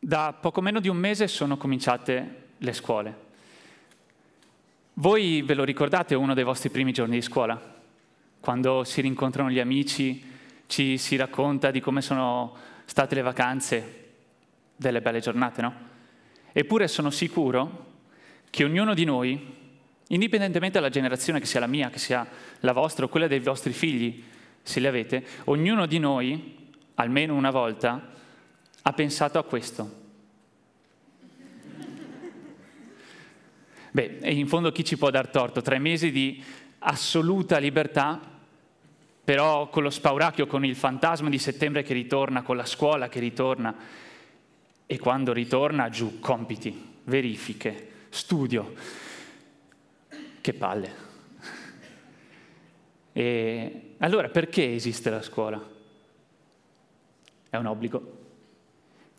Da poco meno di un mese sono cominciate le scuole. Voi ve lo ricordate uno dei vostri primi giorni di scuola? Quando si rincontrano gli amici, ci si racconta di come sono state le vacanze, delle belle giornate, no? Eppure sono sicuro che ognuno di noi, indipendentemente dalla generazione che sia la mia, che sia la vostra o quella dei vostri figli, se li avete, ognuno di noi, almeno una volta, ha pensato a questo. Beh, in fondo chi ci può dar torto? Tre mesi di assoluta libertà, però con lo spauracchio, con il fantasma di settembre che ritorna, con la scuola che ritorna, e quando ritorna giù compiti, verifiche, studio. Che palle. E allora perché esiste la scuola? È un obbligo.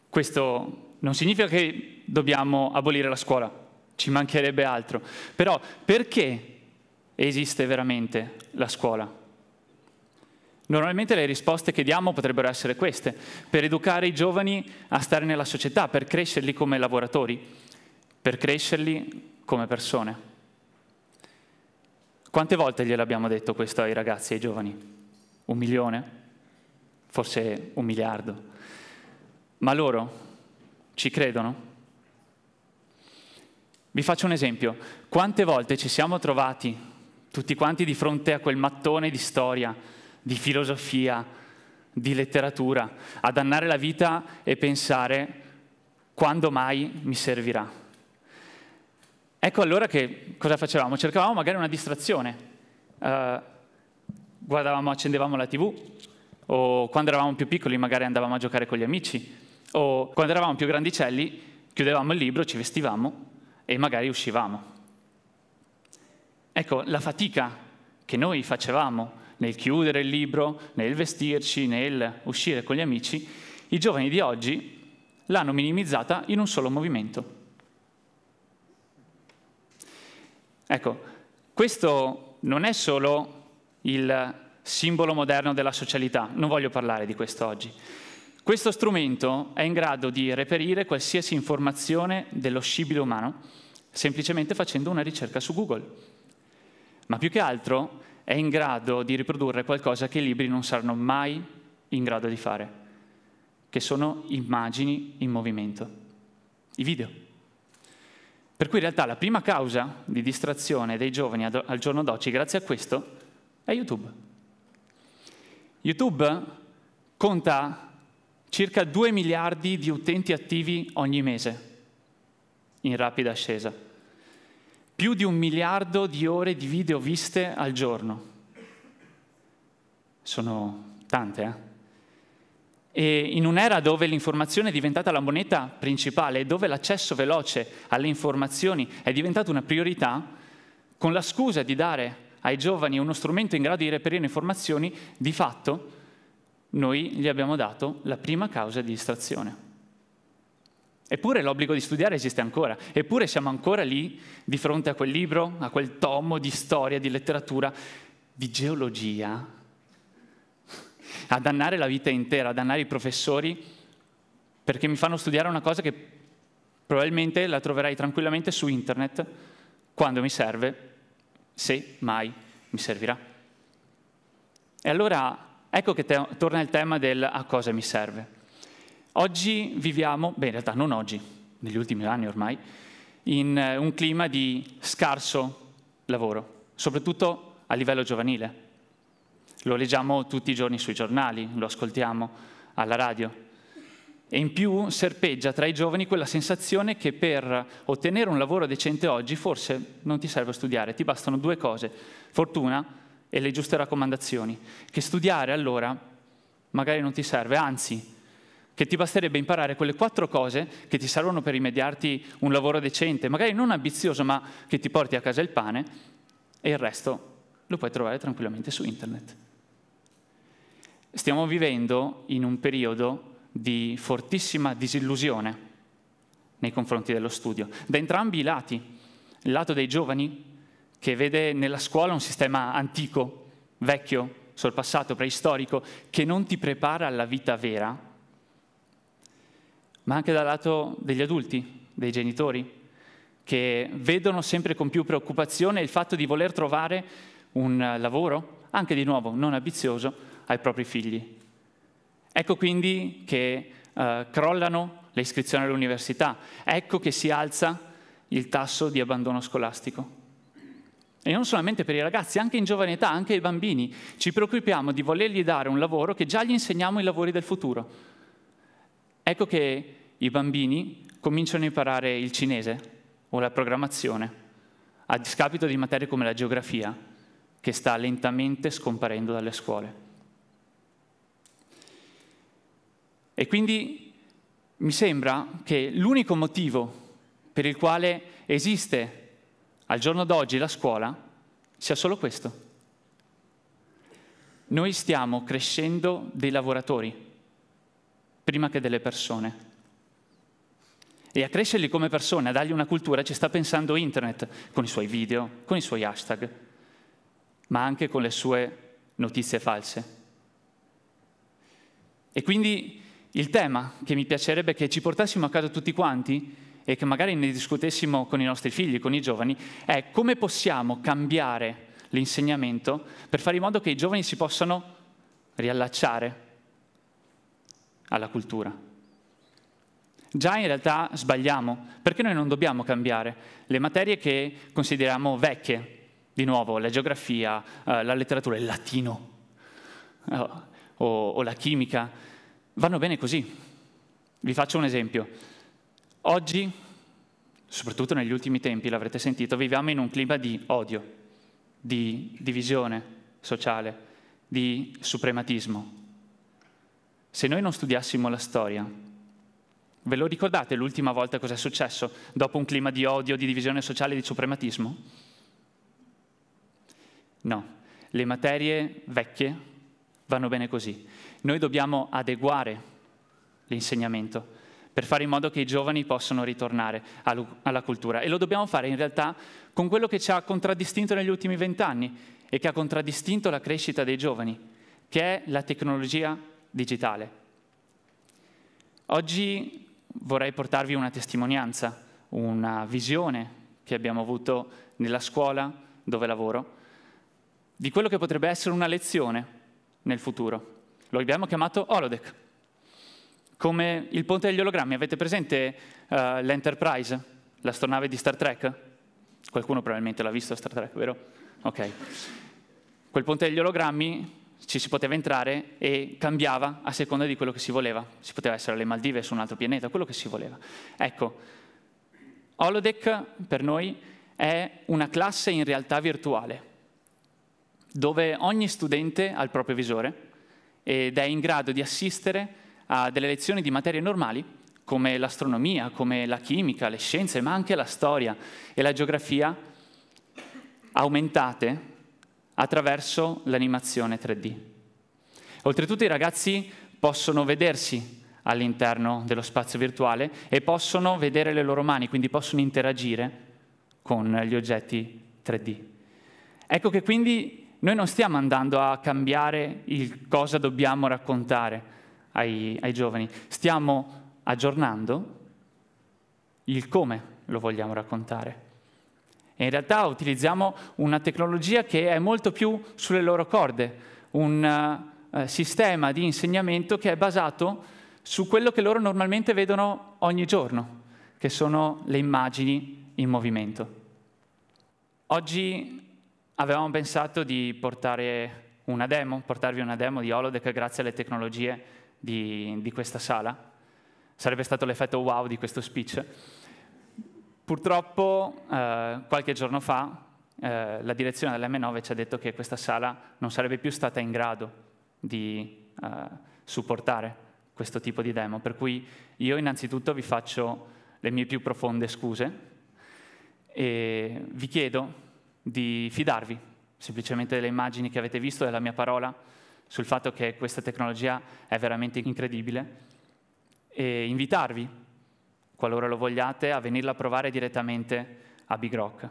Questo non significa che dobbiamo abolire la scuola, ci mancherebbe altro. Però perché esiste veramente la scuola? Normalmente le risposte che diamo potrebbero essere queste, per educare i giovani a stare nella società, per crescerli come lavoratori, per crescerli come persone. Quante volte gliel'abbiamo detto questo ai ragazzi e ai giovani? Un milione? Forse un miliardo. Ma loro ci credono? Vi faccio un esempio. Quante volte ci siamo trovati tutti quanti di fronte a quel mattone di storia, di filosofia, di letteratura, a dannare la vita e pensare quando mai mi servirà. Ecco allora che cosa facevamo? Cercavamo magari una distrazione. Eh, guardavamo, accendevamo la tv, o quando eravamo più piccoli magari andavamo a giocare con gli amici, o quando eravamo più grandicelli chiudevamo il libro, ci vestivamo e magari uscivamo. Ecco, la fatica che noi facevamo nel chiudere il libro, nel vestirci, nel uscire con gli amici, i giovani di oggi l'hanno minimizzata in un solo movimento. Ecco, questo non è solo il simbolo moderno della socialità, non voglio parlare di questo oggi, questo strumento è in grado di reperire qualsiasi informazione dello scibile umano semplicemente facendo una ricerca su Google. Ma più che altro è in grado di riprodurre qualcosa che i libri non saranno mai in grado di fare, che sono immagini in movimento, i video. Per cui in realtà la prima causa di distrazione dei giovani al giorno d'oggi, grazie a questo, è YouTube. YouTube conta circa 2 miliardi di utenti attivi ogni mese, in rapida ascesa, più di un miliardo di ore di video viste al giorno. Sono tante, eh? E in un'era dove l'informazione è diventata la moneta principale dove l'accesso veloce alle informazioni è diventato una priorità, con la scusa di dare ai giovani uno strumento in grado di reperire informazioni, di fatto noi gli abbiamo dato la prima causa di distrazione. Eppure l'obbligo di studiare esiste ancora, eppure siamo ancora lì di fronte a quel libro, a quel tomo di storia, di letteratura, di geologia, a dannare la vita intera, a dannare i professori, perché mi fanno studiare una cosa che probabilmente la troverai tranquillamente su internet quando mi serve, se mai mi servirà. E allora Ecco che te- torna il tema del a cosa mi serve. Oggi viviamo, beh in realtà non oggi, negli ultimi anni ormai, in eh, un clima di scarso lavoro, soprattutto a livello giovanile. Lo leggiamo tutti i giorni sui giornali, lo ascoltiamo alla radio. E in più serpeggia tra i giovani quella sensazione che per ottenere un lavoro decente oggi forse non ti serve studiare, ti bastano due cose, fortuna e le giuste raccomandazioni, che studiare allora magari non ti serve, anzi, che ti basterebbe imparare quelle quattro cose che ti servono per rimediarti un lavoro decente, magari non ambizioso, ma che ti porti a casa il pane, e il resto lo puoi trovare tranquillamente su internet. Stiamo vivendo in un periodo di fortissima disillusione nei confronti dello studio, da entrambi i lati, il lato dei giovani che vede nella scuola un sistema antico, vecchio, sorpassato, preistorico, che non ti prepara alla vita vera, ma anche dal lato degli adulti, dei genitori, che vedono sempre con più preoccupazione il fatto di voler trovare un lavoro, anche di nuovo non ambizioso, ai propri figli. Ecco quindi che eh, crollano le iscrizioni all'università, ecco che si alza il tasso di abbandono scolastico. E non solamente per i ragazzi, anche in giovane età, anche ai bambini. Ci preoccupiamo di volergli dare un lavoro che già gli insegniamo i lavori del futuro. Ecco che i bambini cominciano a imparare il cinese o la programmazione, a discapito di materie come la geografia, che sta lentamente scomparendo dalle scuole. E quindi mi sembra che l'unico motivo per il quale esiste al giorno d'oggi la scuola sia solo questo. Noi stiamo crescendo dei lavoratori prima che delle persone. E a crescerli come persone, a dargli una cultura, ci sta pensando Internet, con i suoi video, con i suoi hashtag, ma anche con le sue notizie false. E quindi il tema che mi piacerebbe che ci portassimo a casa tutti quanti e che magari ne discutessimo con i nostri figli, con i giovani, è come possiamo cambiare l'insegnamento per fare in modo che i giovani si possano riallacciare alla cultura. Già in realtà sbagliamo, perché noi non dobbiamo cambiare le materie che consideriamo vecchie, di nuovo la geografia, eh, la letteratura, il latino eh, o, la chimica, vanno bene così. Vi faccio un esempio. Oggi, soprattutto negli ultimi tempi, l'avrete sentito, viviamo in un clima di odio, di divisione sociale, di suprematismo. Se noi non studiassimo la storia, ve lo ricordate l'ultima volta cosa è successo dopo un clima di odio, di divisione sociale, di suprematismo? No, le materie vecchie vanno bene così. Noi dobbiamo adeguare l'insegnamento per fare in modo che i giovani possano ritornare alla cultura. E lo dobbiamo fare in realtà con quello che ci ha contraddistinto negli ultimi vent'anni e che ha contraddistinto la crescita dei giovani, che è la tecnologia digitale. Oggi vorrei portarvi una testimonianza, una visione che abbiamo avuto nella scuola dove lavoro, di quello che potrebbe essere una lezione nel futuro. Lo abbiamo chiamato Holodeck come il ponte degli ologrammi. Avete presente uh, l'Enterprise, l'astronave di Star Trek? Qualcuno probabilmente l'ha visto Star Trek, vero? Ok. Quel ponte degli ologrammi ci si poteva entrare e cambiava a seconda di quello che si voleva. Si poteva essere alle Maldive, su un altro pianeta, quello che si voleva. Ecco, Holodeck per noi è una classe in realtà virtuale, dove ogni studente ha il proprio visore ed è in grado di assistere a delle lezioni di materie normali, come l'astronomia, come la chimica, le scienze, ma anche la storia e la geografia, aumentate attraverso l'animazione 3D. Oltretutto i ragazzi possono vedersi all'interno dello spazio virtuale e possono vedere le loro mani, quindi possono interagire con gli oggetti 3D. Ecco che quindi noi non stiamo andando a cambiare il cosa dobbiamo raccontare, ai, ai giovani. Stiamo aggiornando il come lo vogliamo raccontare. E in realtà utilizziamo una tecnologia che è molto più sulle loro corde, un uh, sistema di insegnamento che è basato su quello che loro normalmente vedono ogni giorno, che sono le immagini in movimento. Oggi avevamo pensato di portare una demo, portarvi una demo di Holodeck grazie alle tecnologie di, di questa sala. Sarebbe stato l'effetto wow di questo speech. Purtroppo eh, qualche giorno fa eh, la direzione dell'M9 ci ha detto che questa sala non sarebbe più stata in grado di eh, supportare questo tipo di demo, per cui io innanzitutto vi faccio le mie più profonde scuse e vi chiedo di fidarvi semplicemente delle immagini che avete visto, e della mia parola, sul fatto che questa tecnologia è veramente incredibile e invitarvi, qualora lo vogliate, a venirla a provare direttamente a Big Rock.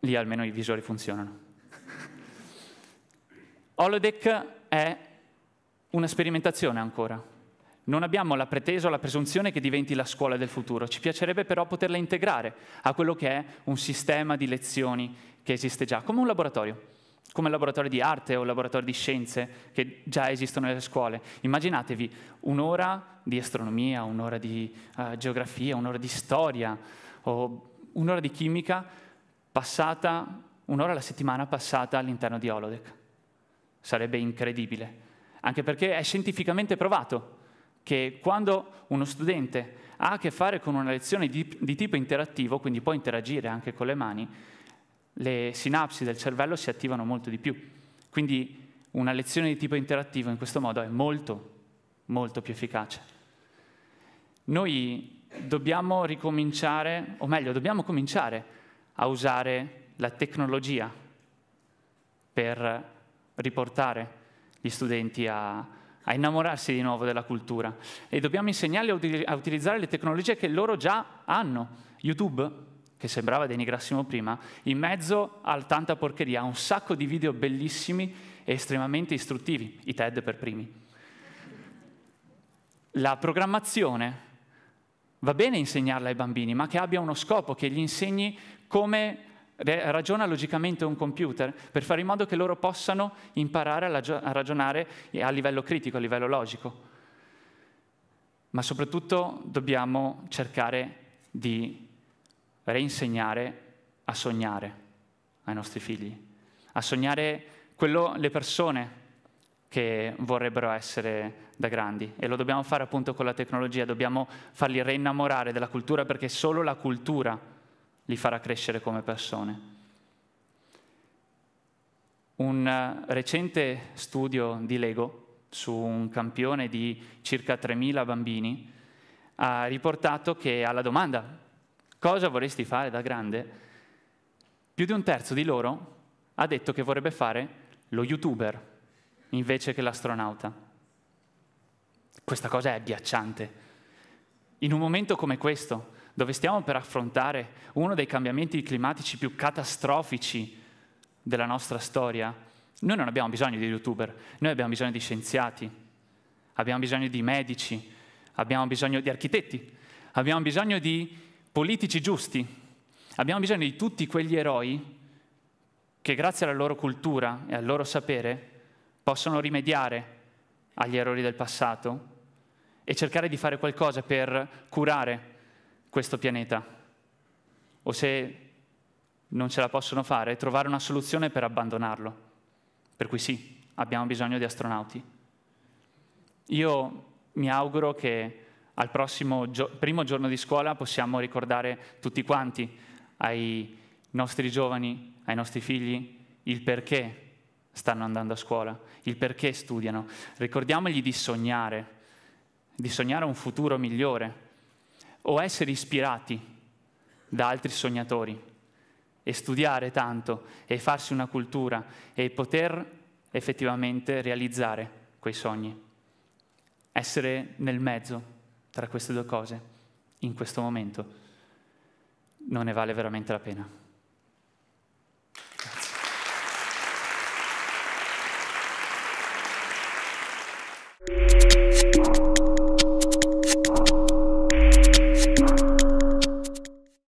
Lì almeno i visori funzionano. Holodeck è una sperimentazione ancora. Non abbiamo la pretesa o la presunzione che diventi la scuola del futuro, ci piacerebbe però poterla integrare a quello che è un sistema di lezioni che esiste già, come un laboratorio come laboratori di arte o laboratori di scienze che già esistono nelle scuole. Immaginatevi un'ora di astronomia, un'ora di uh, geografia, un'ora di storia o un'ora di chimica passata, un'ora alla settimana passata all'interno di Holodeck. Sarebbe incredibile, anche perché è scientificamente provato che quando uno studente ha a che fare con una lezione di, di tipo interattivo, quindi può interagire anche con le mani, le sinapsi del cervello si attivano molto di più. Quindi una lezione di tipo interattivo in questo modo è molto, molto più efficace. Noi dobbiamo ricominciare, o meglio, dobbiamo cominciare a usare la tecnologia per riportare gli studenti a, a innamorarsi di nuovo della cultura e dobbiamo insegnarli a, util- a utilizzare le tecnologie che loro già hanno. YouTube che sembrava denigrassimo prima, in mezzo al tanta porcheria, un sacco di video bellissimi e estremamente istruttivi, i TED per primi. La programmazione va bene insegnarla ai bambini, ma che abbia uno scopo, che gli insegni come ragiona logicamente un computer, per fare in modo che loro possano imparare a ragionare a livello critico, a livello logico. Ma soprattutto dobbiamo cercare di reinsegnare a sognare ai nostri figli, a sognare quello, le persone che vorrebbero essere da grandi e lo dobbiamo fare appunto con la tecnologia, dobbiamo farli reinnamorare della cultura perché solo la cultura li farà crescere come persone. Un eh, recente studio di Lego su un campione di circa 3.000 bambini ha riportato che alla domanda Cosa vorresti fare da grande? Più di un terzo di loro ha detto che vorrebbe fare lo youtuber invece che l'astronauta. Questa cosa è agghiacciante. In un momento come questo, dove stiamo per affrontare uno dei cambiamenti climatici più catastrofici della nostra storia, noi non abbiamo bisogno di youtuber, noi abbiamo bisogno di scienziati, abbiamo bisogno di medici, abbiamo bisogno di architetti, abbiamo bisogno di politici giusti. Abbiamo bisogno di tutti quegli eroi che grazie alla loro cultura e al loro sapere possono rimediare agli errori del passato e cercare di fare qualcosa per curare questo pianeta. O se non ce la possono fare, trovare una soluzione per abbandonarlo. Per cui sì, abbiamo bisogno di astronauti. Io mi auguro che al prossimo gio- primo giorno di scuola possiamo ricordare tutti quanti, ai nostri giovani, ai nostri figli, il perché stanno andando a scuola, il perché studiano. Ricordiamogli di sognare, di sognare un futuro migliore o essere ispirati da altri sognatori e studiare tanto e farsi una cultura e poter effettivamente realizzare quei sogni. Essere nel mezzo, tra queste due cose in questo momento, non ne vale veramente la pena.